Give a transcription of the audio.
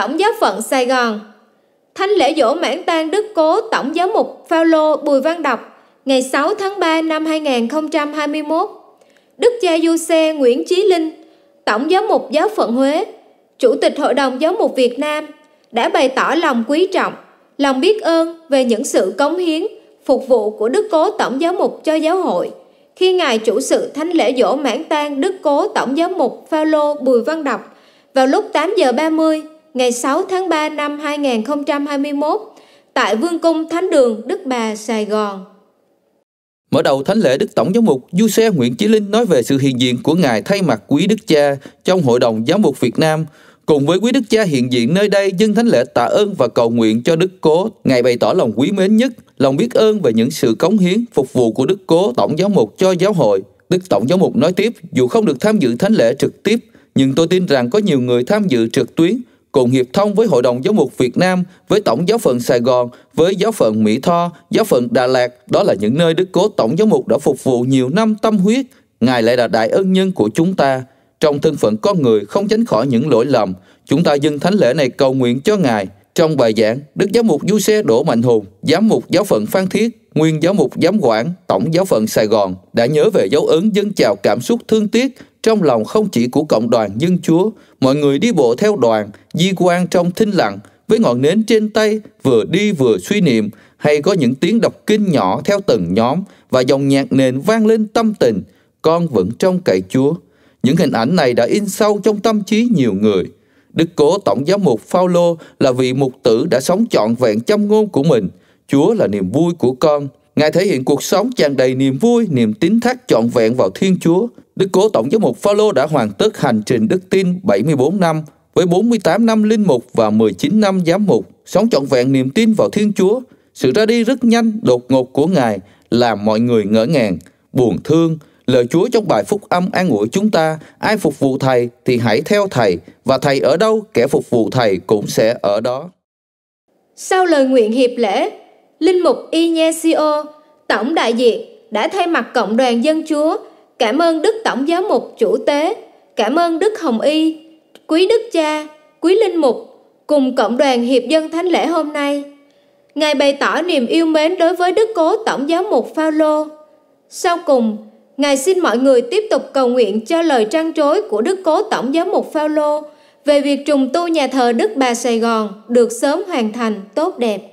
tổng giáo phận Sài Gòn. Thánh lễ dỗ mãn tang đức cố tổng giáo mục Phaolô Bùi Văn Đọc ngày 6 tháng 3 năm 2021. Đức cha Du Xe Nguyễn Chí Linh, Tổng giáo mục giáo phận Huế, Chủ tịch Hội đồng Giáo mục Việt Nam đã bày tỏ lòng quý trọng, lòng biết ơn về những sự cống hiến, phục vụ của Đức Cố Tổng giáo mục cho giáo hội khi Ngài chủ sự thánh lễ dỗ mãn tang Đức Cố Tổng giáo mục Phaolô Bùi Văn Đọc vào lúc 8 giờ 30 ngày 6 tháng 3 năm 2021 tại Vương cung Thánh đường Đức Bà Sài Gòn. Mở đầu thánh lễ Đức Tổng Giám mục Du Xe Nguyễn Chí Linh nói về sự hiện diện của Ngài thay mặt quý Đức Cha trong Hội đồng Giám mục Việt Nam Cùng với quý đức cha hiện diện nơi đây dân thánh lễ tạ ơn và cầu nguyện cho đức cố. Ngài bày tỏ lòng quý mến nhất, lòng biết ơn về những sự cống hiến, phục vụ của đức cố tổng giáo mục cho giáo hội. Đức tổng giáo mục nói tiếp, dù không được tham dự thánh lễ trực tiếp, nhưng tôi tin rằng có nhiều người tham dự trực tuyến cùng hiệp thông với Hội đồng Giáo mục Việt Nam, với Tổng giáo phận Sài Gòn, với giáo phận Mỹ Tho, giáo phận Đà Lạt, đó là những nơi Đức Cố Tổng giáo mục đã phục vụ nhiều năm tâm huyết. Ngài lại là đại ân nhân của chúng ta. Trong thân phận con người không tránh khỏi những lỗi lầm, chúng ta dâng thánh lễ này cầu nguyện cho Ngài. Trong bài giảng, Đức giáo mục Du Xe Đỗ Mạnh Hùng, Giám mục Giáo phận Phan Thiết, Nguyên giáo mục Giám quản Tổng giáo phận Sài Gòn đã nhớ về dấu ấn dân chào cảm xúc thương tiếc trong lòng không chỉ của cộng đoàn dân chúa, mọi người đi bộ theo đoàn, di quan trong thinh lặng, với ngọn nến trên tay, vừa đi vừa suy niệm, hay có những tiếng đọc kinh nhỏ theo từng nhóm và dòng nhạc nền vang lên tâm tình, con vẫn trong cậy Chúa. Những hình ảnh này đã in sâu trong tâm trí nhiều người. Đức Cố Tổng Giám mục Phaolô là vị mục tử đã sống trọn vẹn trăm ngôn của mình. Chúa là niềm vui của con. Ngài thể hiện cuộc sống tràn đầy niềm vui, niềm tín thác trọn vẹn vào Thiên Chúa. Đức Cố Tổng giám mục Phaolô đã hoàn tất hành trình đức tin 74 năm với 48 năm linh mục và 19 năm giám mục, sống trọn vẹn niềm tin vào Thiên Chúa. Sự ra đi rất nhanh, đột ngột của Ngài làm mọi người ngỡ ngàng, buồn thương. Lời Chúa trong bài phúc âm an ủi chúng ta, ai phục vụ Thầy thì hãy theo Thầy, và Thầy ở đâu, kẻ phục vụ Thầy cũng sẽ ở đó. Sau lời nguyện hiệp lễ, Linh mục Inesio, tổng đại diện, đã thay mặt Cộng đoàn Dân Chúa Cảm ơn Đức Tổng Giáo mục Chủ tế, cảm ơn Đức Hồng Y, quý Đức Cha, quý Linh Mục cùng Cộng đoàn Hiệp dân Thánh lễ hôm nay. Ngài bày tỏ niềm yêu mến đối với Đức Cố Tổng Giáo mục Phaolô. Sau cùng, Ngài xin mọi người tiếp tục cầu nguyện cho lời trăn trối của Đức Cố Tổng Giáo mục Phaolô về việc trùng tu nhà thờ Đức Bà Sài Gòn được sớm hoàn thành tốt đẹp.